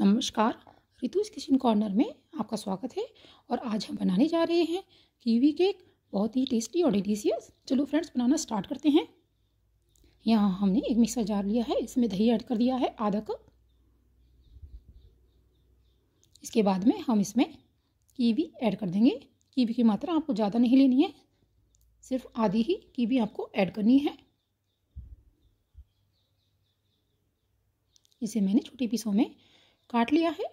नमस्कार ऋतुज kitchen corner में आपका स्वागत है और आज हम बनाने जा रहे हैं कीवी केक बहुत ही टेस्टी और डिलीशियस चलो फ्रेंड्स बनाना स्टार्ट करते हैं यहाँ हमने एक मिक्सर जार लिया है इसमें दही ऐड कर दिया है आधा कप इसके बाद में हम इसमें कीवी ऐड कर देंगे कीवी की मात्रा आपको ज़्यादा नहीं लेनी है सिर्फ आधी ही कीवी आपको ऐड करनी है इसे मैंने छोटे पीसों में काट लिया है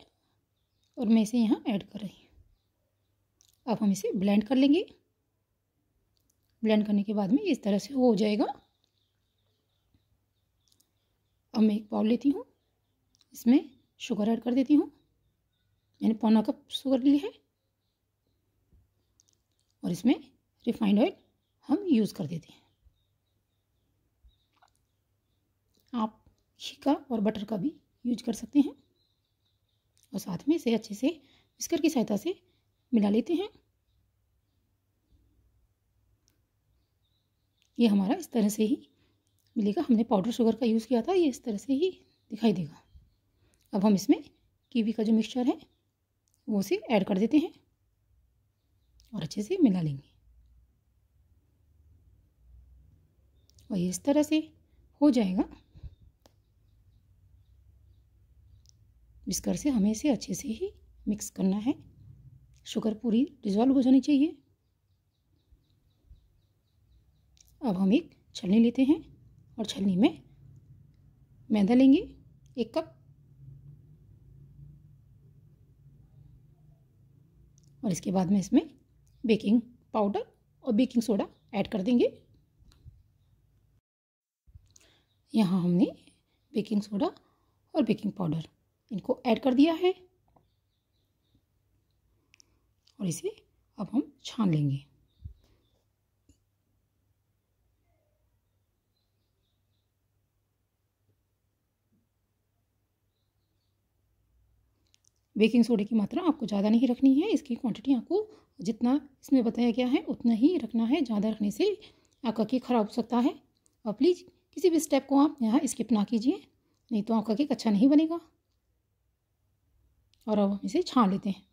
और मैं इसे यहाँ ऐड कर रही हूँ अब हम इसे ब्लेंड कर लेंगे ब्लेंड करने के बाद में इस तरह से हो जाएगा अब मैं एक बाउल लेती हूँ इसमें शुगर ऐड कर देती हूँ मैंने पौना कप शुगर ली है और इसमें रिफाइंड ऑयल हम यूज़ कर देते हैं आप घी का और बटर का भी यूज कर सकते हैं और साथ में इसे अच्छे से मिक्सर की सहायता से मिला लेते हैं ये हमारा इस तरह से ही मिलेगा हमने पाउडर शुगर का यूज़ किया था ये इस तरह से ही दिखाई देगा अब हम इसमें कीवी का जो मिक्सचर है वो उसे ऐड कर देते हैं और अच्छे से मिला लेंगे और ये इस तरह से हो जाएगा जिस से हमें इसे अच्छे से ही मिक्स करना है शुगर पूरी डिज़ोल्व हो जानी चाहिए अब हम एक छलनी लेते हैं और छलनी में मैदा लेंगे एक कप और इसके बाद में इसमें बेकिंग पाउडर और बेकिंग सोडा ऐड कर देंगे यहाँ हमने बेकिंग सोडा और बेकिंग पाउडर इनको ऐड कर दिया है और इसे अब हम छान लेंगे बेकिंग सोडे की मात्रा आपको ज़्यादा नहीं रखनी है इसकी क्वांटिटी आपको जितना इसमें बताया गया है उतना ही रखना है ज़्यादा रखने से आपका केक ख़राब हो सकता है और प्लीज़ किसी भी स्टेप को आप यहाँ स्किप ना कीजिए नहीं तो आपका केक अच्छा नहीं बनेगा और अब हम इसे छान लेते हैं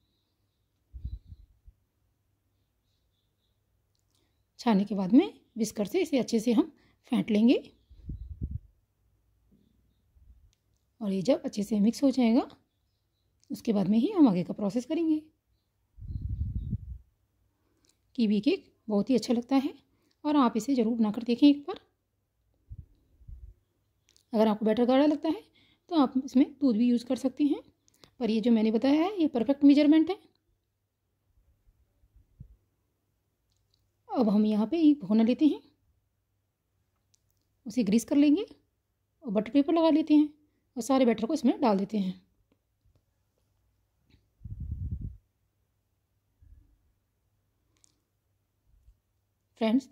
छाने के बाद में विस्कर से इसे अच्छे से हम फेंट लेंगे और ये जब अच्छे से मिक्स हो जाएगा उसके बाद में ही हम आगे का प्रोसेस करेंगे कीवी केक बहुत ही अच्छा लगता है और आप इसे ज़रूर बनाकर देखें एक बार अगर आपको बैटर गाढ़ा लगता है तो आप इसमें दूध भी यूज़ कर सकते हैं पर ये जो मैंने बताया है ये परफेक्ट मेजरमेंट है अब हम यहाँ पे एक भोना लेते हैं उसे ग्रीस कर लेंगे और बटर पेपर लगा लेते हैं और सारे बैटर को इसमें डाल देते हैं फ्रेंड्स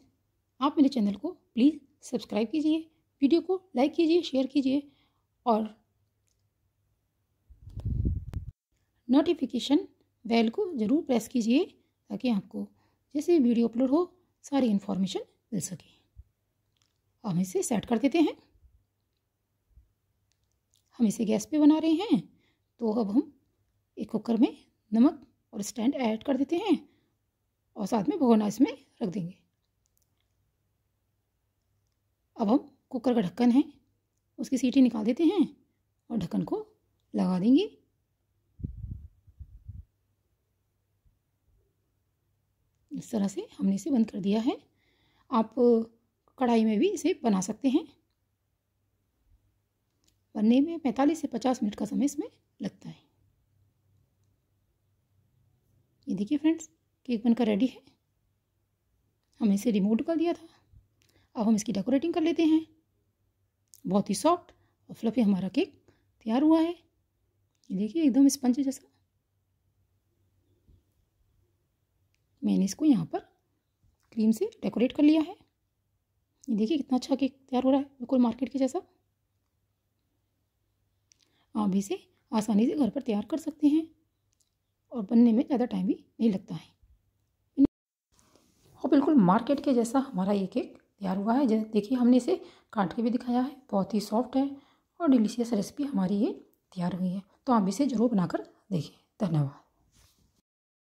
आप मेरे चैनल को प्लीज़ सब्सक्राइब कीजिए वीडियो को लाइक कीजिए शेयर कीजिए और नोटिफिकेशन बेल को ज़रूर प्रेस कीजिए ताकि आपको जैसे वीडियो अपलोड हो सारी इन्फॉर्मेशन मिल सके हम इसे सेट कर देते हैं हम इसे गैस पे बना रहे हैं तो अब हम एक कुकर में नमक और स्टैंड ऐड कर देते हैं और साथ में भगोना इसमें रख देंगे अब हम कुकर का ढक्कन है उसकी सीटी निकाल देते हैं और ढक्कन को लगा देंगे इस तरह से हमने इसे बंद कर दिया है आप कढ़ाई में भी इसे बना सकते हैं बनने में पैंतालीस से पचास मिनट का समय इसमें लगता है ये देखिए फ्रेंड्स केक बनकर रेडी है हमने इसे रिमूव कर दिया था अब हम इसकी डेकोरेटिंग कर लेते हैं बहुत ही सॉफ्ट और फ्लफी हमारा केक तैयार हुआ है ये देखिए एकदम स्पंज जैसा मैंने इसको यहाँ पर क्रीम से डेकोरेट कर लिया है ये देखिए कितना अच्छा केक तैयार हो रहा है बिल्कुल मार्केट के जैसा आप इसे आसानी से घर पर तैयार कर सकते हैं और बनने में ज़्यादा टाइम भी नहीं लगता है और बिल्कुल मार्केट के जैसा हमारा ये केक तैयार हुआ है देखिए हमने इसे काट के भी दिखाया है बहुत ही सॉफ्ट है और डिलीशियस रेसिपी हमारी ये तैयार हुई है तो आप इसे ज़रूर बनाकर देखिए धन्यवाद